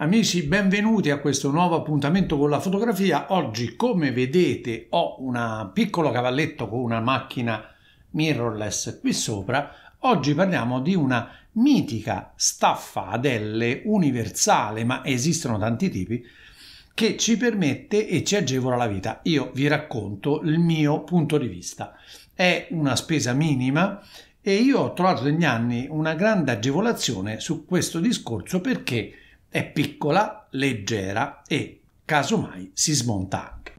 Amici, benvenuti a questo nuovo appuntamento con la fotografia. Oggi, come vedete, ho un piccolo cavalletto con una macchina mirrorless qui sopra. Oggi parliamo di una mitica staffa ad L universale, ma esistono tanti tipi, che ci permette e ci agevola la vita. Io vi racconto il mio punto di vista. È una spesa minima e io ho trovato negli anni una grande agevolazione su questo discorso perché è piccola, leggera e, casomai, si smonta anche.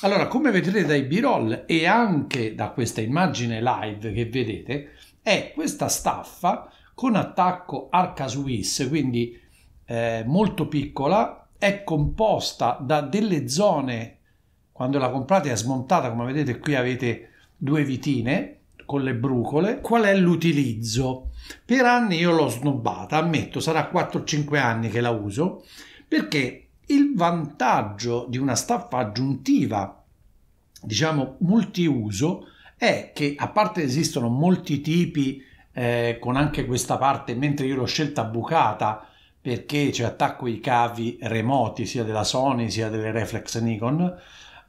Allora, come vedrete dai b-roll e anche da questa immagine live che vedete, è questa staffa con attacco arca Swiss, quindi eh, molto piccola, è composta da delle zone, quando la comprate è smontata, come vedete qui avete due vitine con le brucole, qual è l'utilizzo? Per anni io l'ho snobbata, ammetto, sarà 4-5 anni che la uso, perché il vantaggio di una staffa aggiuntiva, diciamo multiuso, è che a parte esistono molti tipi eh, con anche questa parte, mentre io l'ho scelta bucata, perché ci attacco i cavi remoti sia della Sony sia delle reflex Nikon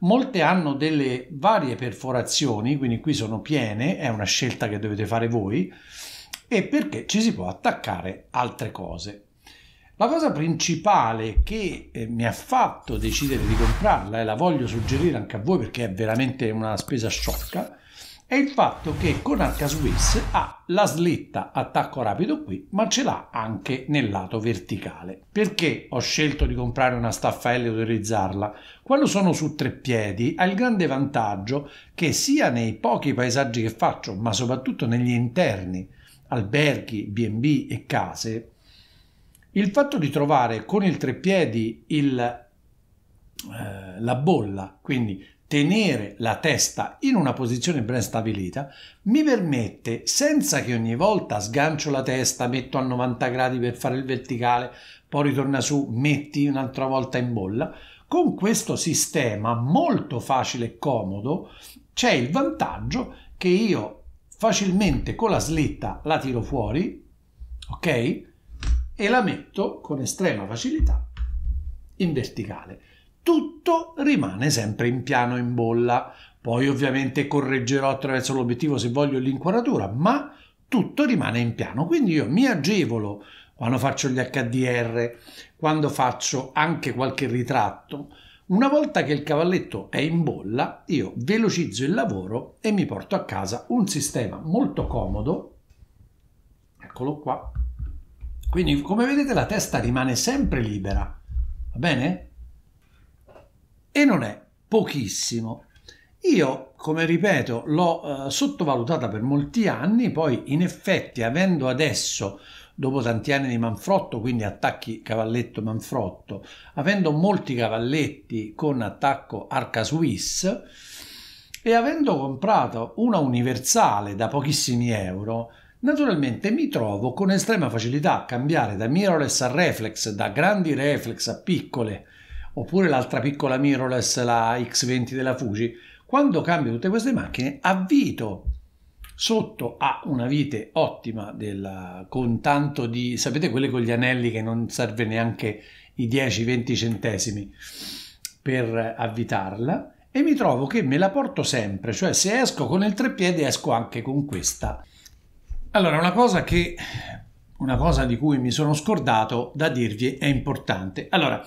molte hanno delle varie perforazioni quindi qui sono piene è una scelta che dovete fare voi e perché ci si può attaccare altre cose la cosa principale che eh, mi ha fatto decidere di comprarla e la voglio suggerire anche a voi perché è veramente una spesa sciocca è il fatto che con Arcasuis ha la slitta attacco rapido qui, ma ce l'ha anche nel lato verticale. Perché ho scelto di comprare una staffa L e utilizzarla? Quando sono su tre piedi ha il grande vantaggio che sia nei pochi paesaggi che faccio, ma soprattutto negli interni, alberghi, B&B e case, il fatto di trovare con il treppiedi il, eh, la bolla, quindi tenere la testa in una posizione ben stabilita mi permette, senza che ogni volta sgancio la testa, metto a 90 gradi per fare il verticale, poi ritorna su, metti un'altra volta in bolla, con questo sistema molto facile e comodo c'è il vantaggio che io facilmente con la slitta la tiro fuori, ok? E la metto con estrema facilità in verticale tutto rimane sempre in piano in bolla. Poi ovviamente correggerò attraverso l'obiettivo se voglio l'inquadratura, ma tutto rimane in piano. Quindi io mi agevolo quando faccio gli HDR, quando faccio anche qualche ritratto. Una volta che il cavalletto è in bolla, io velocizzo il lavoro e mi porto a casa un sistema molto comodo. Eccolo qua. Quindi come vedete la testa rimane sempre libera. Va bene? e non è pochissimo. Io, come ripeto, l'ho eh, sottovalutata per molti anni, poi in effetti avendo adesso, dopo tanti anni di manfrotto, quindi attacchi cavalletto-manfrotto, avendo molti cavalletti con attacco arca Swiss e avendo comprato una universale da pochissimi euro, Naturalmente mi trovo con estrema facilità a cambiare da mirrorless a reflex, da grandi reflex a piccole, oppure l'altra piccola mirrorless, la X20 della Fuji, quando cambio tutte queste macchine avvito sotto a una vite ottima della, con tanto di, sapete quelle con gli anelli che non serve neanche i 10-20 centesimi per avvitarla e mi trovo che me la porto sempre, cioè se esco con il treppiede esco anche con questa. Allora, una cosa che una cosa di cui mi sono scordato da dirvi è importante. Allora,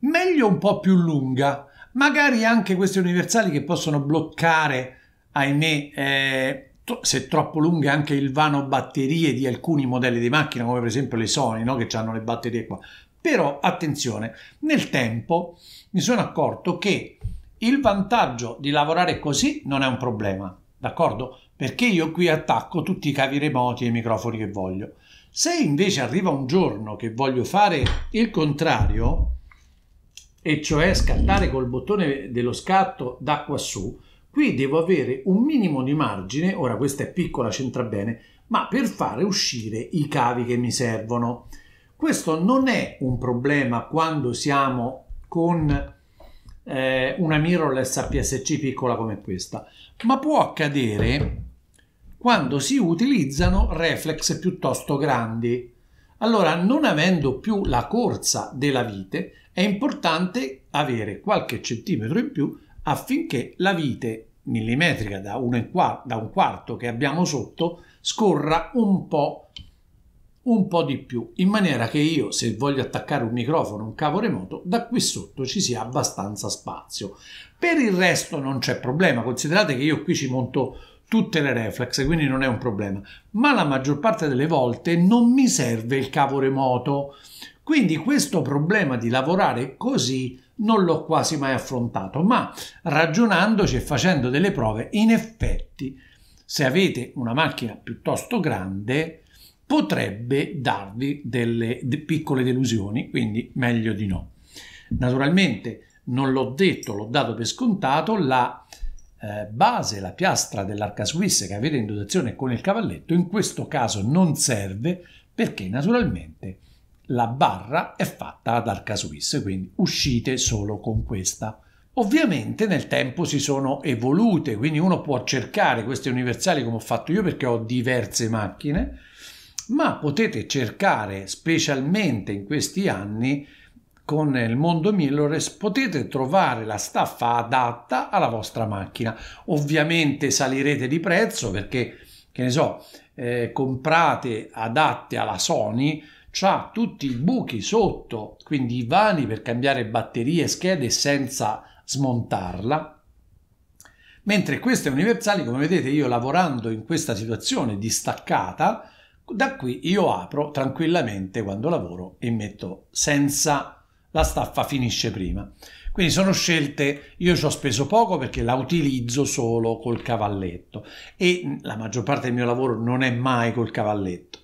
meglio un po' più lunga, magari anche queste universali che possono bloccare, ahimè, eh, to- se troppo lunghe, anche il vano batterie di alcuni modelli di macchina, come per esempio le Sony, no? che hanno le batterie qua. Però attenzione, nel tempo mi sono accorto che il vantaggio di lavorare così non è un problema, d'accordo? Perché io qui attacco tutti i cavi remoti e i microfoni che voglio. Se invece arriva un giorno che voglio fare il contrario, e cioè scattare col bottone dello scatto da quassù, qui devo avere un minimo di margine, ora questa è piccola, c'entra bene, ma per fare uscire i cavi che mi servono. Questo non è un problema quando siamo con eh, una mirrorless APS-C piccola come questa, ma può accadere quando si utilizzano reflex piuttosto grandi. Allora, non avendo più la corsa della vite, è importante avere qualche centimetro in più affinché la vite millimetrica da uno e quarto, da un quarto che abbiamo sotto scorra un po', un po' di più, in maniera che io, se voglio attaccare un microfono, un cavo remoto, da qui sotto ci sia abbastanza spazio. Per il resto non c'è problema, considerate che io qui ci monto tutte le reflex, quindi non è un problema. Ma la maggior parte delle volte non mi serve il cavo remoto. Quindi questo problema di lavorare così non l'ho quasi mai affrontato, ma ragionandoci e facendo delle prove, in effetti, se avete una macchina piuttosto grande, potrebbe darvi delle piccole delusioni, quindi meglio di no. Naturalmente, non l'ho detto, l'ho dato per scontato, la eh, base, la piastra dell'arca suisse che avete in dotazione con il cavalletto, in questo caso non serve perché naturalmente la barra è fatta ad arca suisse, quindi uscite solo con questa. Ovviamente nel tempo si sono evolute, quindi uno può cercare queste universali come ho fatto io perché ho diverse macchine, ma potete cercare specialmente in questi anni con il mondo Millores potete trovare la staffa adatta alla vostra macchina. Ovviamente salirete di prezzo perché, che ne so, eh, comprate adatte alla Sony, ha tutti i buchi sotto, quindi i vani per cambiare batterie e schede senza smontarla. Mentre queste universali, come vedete, io lavorando in questa situazione distaccata, da qui io apro tranquillamente quando lavoro e metto senza la staffa finisce prima. Quindi sono scelte, io ci ho speso poco perché la utilizzo solo col cavalletto e la maggior parte del mio lavoro non è mai col cavalletto,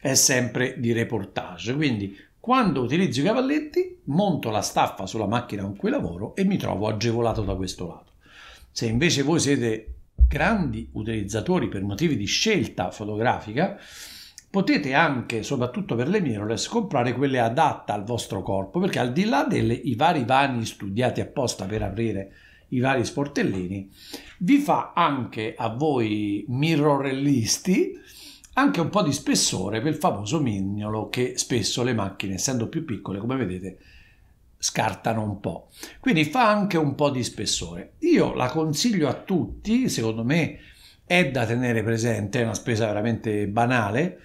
è sempre di reportage. Quindi quando utilizzo i cavalletti monto la staffa sulla macchina con cui lavoro e mi trovo agevolato da questo lato. Se invece voi siete grandi utilizzatori per motivi di scelta fotografica, Potete anche, soprattutto per le mirrorless, comprare quelle adatte al vostro corpo, perché al di là dei vari vani studiati apposta per aprire i vari sportellini, vi fa anche a voi mirrorellisti anche un po' di spessore per il famoso mignolo che spesso le macchine, essendo più piccole, come vedete, scartano un po'. Quindi fa anche un po' di spessore. Io la consiglio a tutti, secondo me è da tenere presente, è una spesa veramente banale.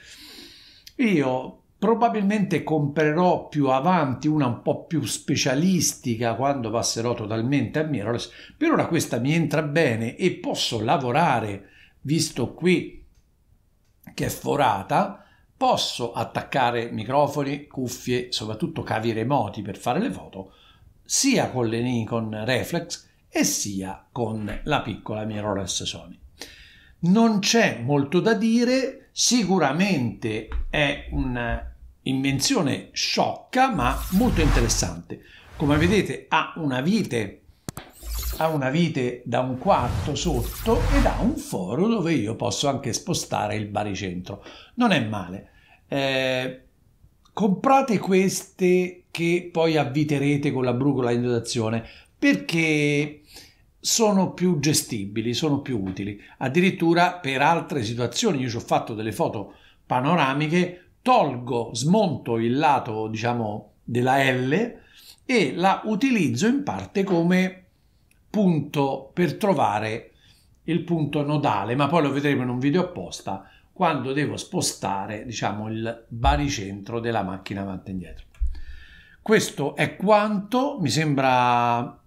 Io probabilmente comprerò più avanti una un po' più specialistica quando passerò totalmente a mirrorless. Per ora questa mi entra bene e posso lavorare, visto qui che è forata, posso attaccare microfoni, cuffie, soprattutto cavi remoti per fare le foto, sia con le Nikon Reflex e sia con la piccola mirrorless Sony. Non c'è molto da dire, sicuramente è un'invenzione sciocca ma molto interessante. Come vedete ha una vite ha una vite da un quarto sotto ed ha un foro dove io posso anche spostare il baricentro. Non è male. Eh, comprate queste che poi avviterete con la brucola in dotazione perché sono più gestibili, sono più utili. Addirittura per altre situazioni, io ci ho fatto delle foto panoramiche, tolgo, smonto il lato, diciamo, della L e la utilizzo in parte come punto per trovare il punto nodale, ma poi lo vedremo in un video apposta quando devo spostare, diciamo, il baricentro della macchina avanti e indietro. Questo è quanto, mi sembra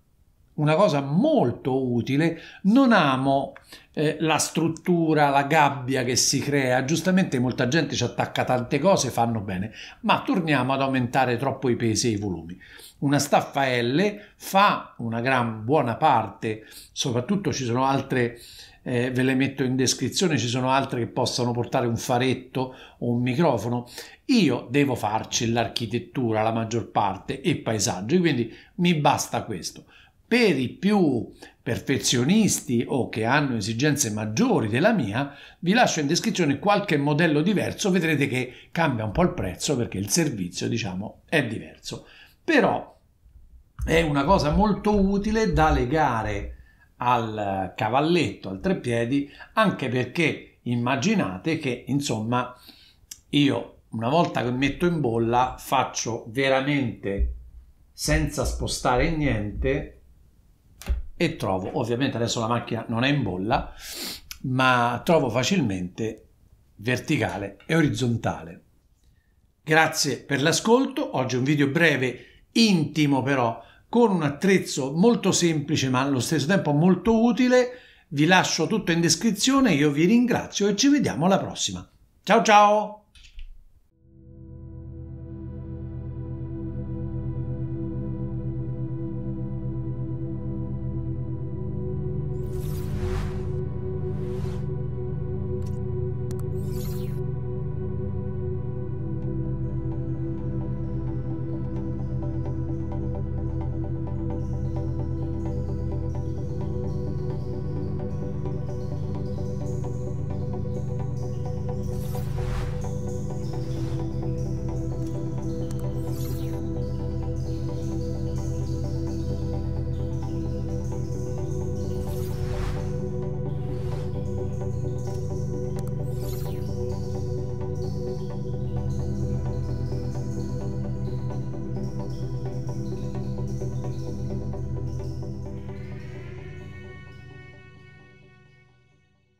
una cosa molto utile, non amo eh, la struttura, la gabbia che si crea, giustamente molta gente ci attacca tante cose, fanno bene, ma torniamo ad aumentare troppo i pesi e i volumi. Una staffa L fa una gran buona parte, soprattutto ci sono altre, eh, ve le metto in descrizione, ci sono altre che possono portare un faretto o un microfono. Io devo farci l'architettura, la maggior parte, e paesaggio, quindi mi basta questo per i più perfezionisti o che hanno esigenze maggiori della mia, vi lascio in descrizione qualche modello diverso, vedrete che cambia un po' il prezzo perché il servizio, diciamo, è diverso. Però è una cosa molto utile da legare al cavalletto, al treppiedi, anche perché immaginate che, insomma, io una volta che metto in bolla faccio veramente senza spostare niente e trovo, ovviamente adesso la macchina non è in bolla, ma trovo facilmente verticale e orizzontale. Grazie per l'ascolto, oggi un video breve, intimo però, con un attrezzo molto semplice ma allo stesso tempo molto utile. Vi lascio tutto in descrizione, io vi ringrazio e ci vediamo alla prossima. Ciao ciao!